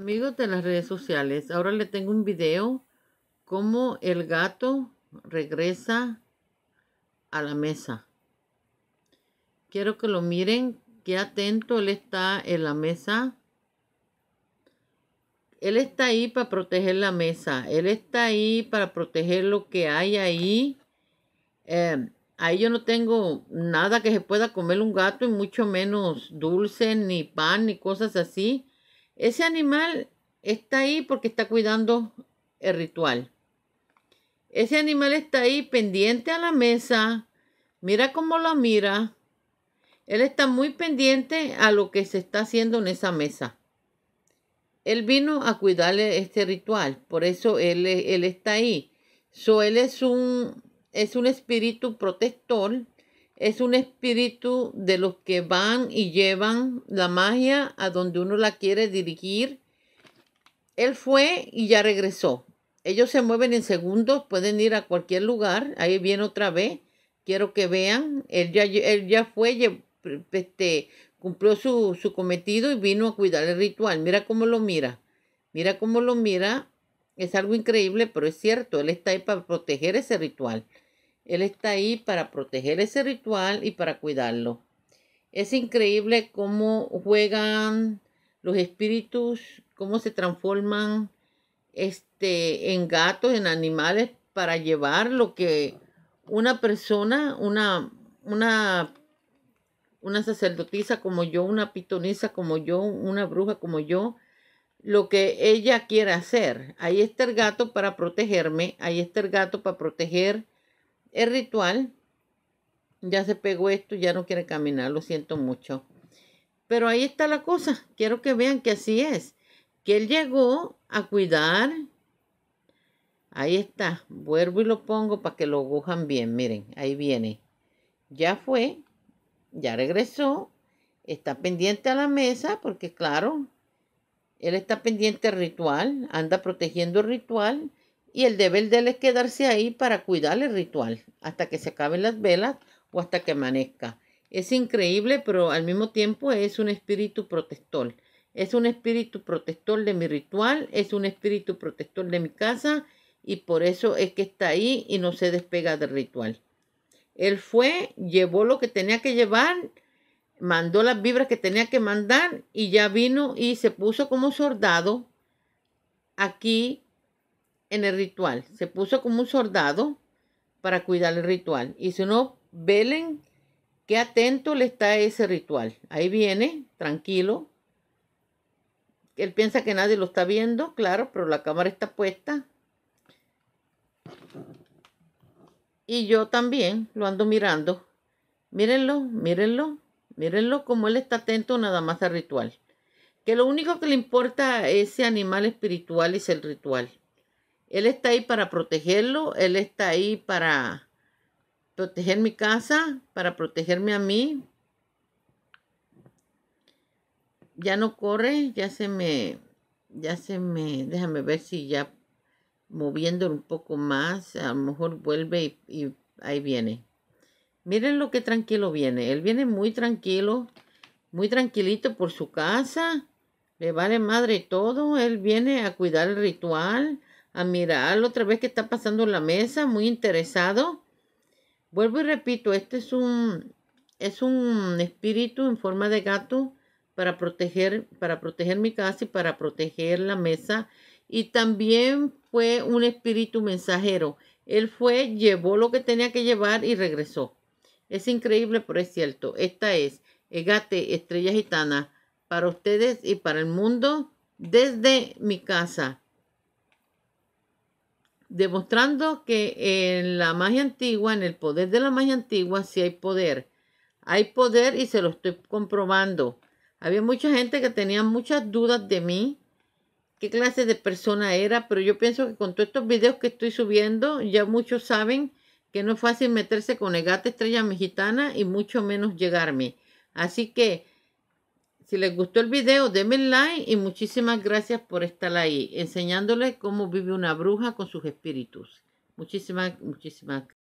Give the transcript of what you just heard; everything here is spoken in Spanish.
Amigos de las redes sociales, ahora le tengo un video Como el gato regresa a la mesa. Quiero que lo miren, qué atento él está en la mesa. Él está ahí para proteger la mesa, él está ahí para proteger lo que hay ahí. Eh, ahí yo no tengo nada que se pueda comer un gato y mucho menos dulce, ni pan, ni cosas así ese animal está ahí porque está cuidando el ritual. Ese animal está ahí pendiente a la mesa. Mira cómo lo mira. Él está muy pendiente a lo que se está haciendo en esa mesa. Él vino a cuidarle este ritual, por eso él, él está ahí. So, él es un, es un espíritu protector es un espíritu de los que van y llevan la magia a donde uno la quiere dirigir. Él fue y ya regresó. Ellos se mueven en segundos, pueden ir a cualquier lugar. Ahí viene otra vez. Quiero que vean. Él ya, él ya fue, este, cumplió su, su cometido y vino a cuidar el ritual. Mira cómo lo mira. Mira cómo lo mira. Es algo increíble, pero es cierto. Él está ahí para proteger ese ritual. Él está ahí para proteger ese ritual y para cuidarlo. Es increíble cómo juegan los espíritus, cómo se transforman este, en gatos, en animales, para llevar lo que una persona, una, una, una sacerdotisa como yo, una pitonisa como yo, una bruja como yo, lo que ella quiere hacer. Ahí está el gato para protegerme, ahí está el gato para proteger el ritual. Ya se pegó esto, ya no quiere caminar, lo siento mucho. Pero ahí está la cosa. Quiero que vean que así es. Que él llegó a cuidar. Ahí está. Vuelvo y lo pongo para que lo agujan bien. Miren, ahí viene. Ya fue. Ya regresó. Está pendiente a la mesa porque, claro, él está pendiente al ritual. Anda protegiendo el ritual y el deber de él es quedarse ahí para cuidar el ritual hasta que se acaben las velas o hasta que amanezca. Es increíble, pero al mismo tiempo es un espíritu protector. Es un espíritu protector de mi ritual, es un espíritu protector de mi casa y por eso es que está ahí y no se despega del ritual. Él fue, llevó lo que tenía que llevar, mandó las vibras que tenía que mandar y ya vino y se puso como soldado aquí en el ritual. Se puso como un soldado para cuidar el ritual. Y si no, velen qué atento le está ese ritual. Ahí viene, tranquilo. Él piensa que nadie lo está viendo, claro, pero la cámara está puesta. Y yo también lo ando mirando. Mírenlo, mírenlo, mírenlo como él está atento nada más al ritual. Que lo único que le importa a ese animal espiritual es el ritual. Él está ahí para protegerlo, Él está ahí para proteger mi casa, para protegerme a mí. Ya no corre, ya se me, ya se me, déjame ver si ya moviéndolo un poco más, a lo mejor vuelve y, ahí viene. Miren lo que tranquilo viene. Él viene muy tranquilo, muy tranquilito por su casa. Le vale madre todo. Él viene a cuidar el ritual, a mirar otra vez que está pasando la mesa, muy interesado. Vuelvo y repito, este es un, es un espíritu en forma de gato para proteger, para proteger mi casa y para proteger la mesa. Y también fue un espíritu mensajero. Él fue, llevó lo que tenía que llevar y regresó. Es increíble, pero es cierto. Esta es Egate, Estrella Gitana, para ustedes y para el mundo, desde mi casa demostrando que en la magia antigua, en el poder de la magia antigua, sí hay poder. Hay poder y se lo estoy comprobando. Había mucha gente que tenía muchas dudas de mí, qué clase de persona era, pero yo pienso que con todos estos videos que estoy subiendo, ya muchos saben que no es fácil meterse con el gato estrella mexicana y mucho menos llegarme. Así que si les gustó el video, denme like y muchísimas gracias por estar ahí, enseñándoles cómo vive una bruja con sus espíritus. Muchísimas, muchísimas gracias.